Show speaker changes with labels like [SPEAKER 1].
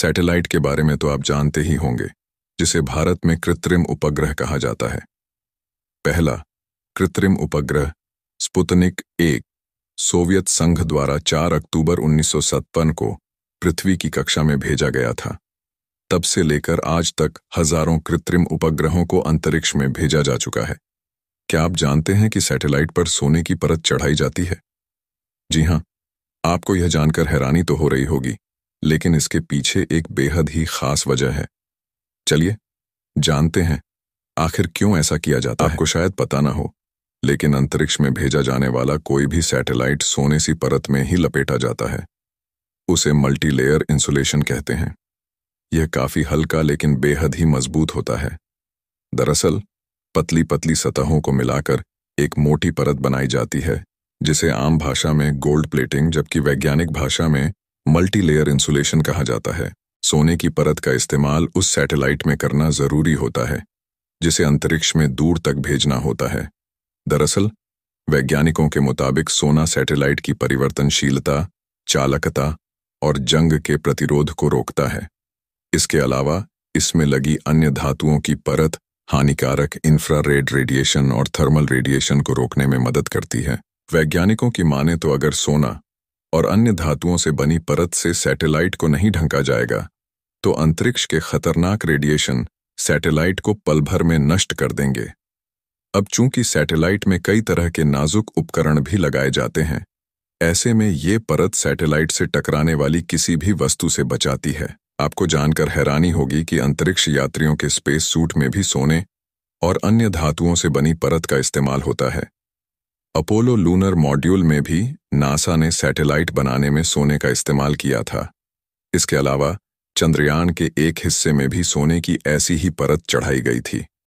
[SPEAKER 1] Satellite के बारे में तो आप जानते ही होंगे जिसे भारत में कृत्रिम उपग्रह कहा जाता है पहला कृत्रिम उपग्रह स्पुतनिक एक सोवियत संघ द्वारा 4 अक्टूबर उन्नीस को पृथ्वी की कक्षा में भेजा गया था तब से लेकर आज तक हजारों कृत्रिम उपग्रहों को अंतरिक्ष में भेजा जा चुका है क्या आप जानते हैं कि सैटेलाइट पर सोने की परत चढ़ाई जाती है जी हां आपको यह जानकर हैरानी तो हो रही होगी लेकिन इसके पीछे एक बेहद ही खास वजह है चलिए जानते हैं आखिर क्यों ऐसा किया जाता आपको है? शायद पता ना हो लेकिन अंतरिक्ष में भेजा जाने वाला कोई भी सैटेलाइट सोने सी परत में ही लपेटा जाता है उसे मल्टीलेयर इंसुलेशन कहते हैं यह काफी हल्का लेकिन बेहद ही मजबूत होता है दरअसल पतली पतली सतहों को मिलाकर एक मोटी परत बनाई जाती है जिसे आम भाषा में गोल्ड प्लेटिंग जबकि वैज्ञानिक भाषा में मल्टी लेयर इंसुलेशन कहा जाता है सोने की परत का इस्तेमाल उस सैटेलाइट में करना जरूरी होता है जिसे अंतरिक्ष में दूर तक भेजना होता है दरअसल वैज्ञानिकों के मुताबिक सोना सैटेलाइट की परिवर्तनशीलता चालकता और जंग के प्रतिरोध को रोकता है इसके अलावा इसमें लगी अन्य धातुओं की परत हानिकारक इंफ्रारेड रेडिएशन और थर्मल रेडिएशन को रोकने में मदद करती है वैज्ञानिकों की माने तो अगर सोना और अन्य धातुओं से बनी परत से सैटेलाइट को नहीं ढंका जाएगा तो अंतरिक्ष के खतरनाक रेडिएशन सैटेलाइट को पल भर में नष्ट कर देंगे अब चूंकि सैटेलाइट में कई तरह के नाजुक उपकरण भी लगाए जाते हैं ऐसे में ये परत सैटेलाइट से टकराने वाली किसी भी वस्तु से बचाती है आपको जानकर हैरानी होगी कि अंतरिक्ष यात्रियों के स्पेस सूट में भी सोने और अन्य धातुओं से बनी परत का इस्तेमाल होता है अपोलो लूनर मॉड्यूल में भी नासा ने सैटेलाइट बनाने में सोने का इस्तेमाल किया था इसके अलावा चंद्रयान के एक हिस्से में भी सोने की ऐसी ही परत चढ़ाई गई थी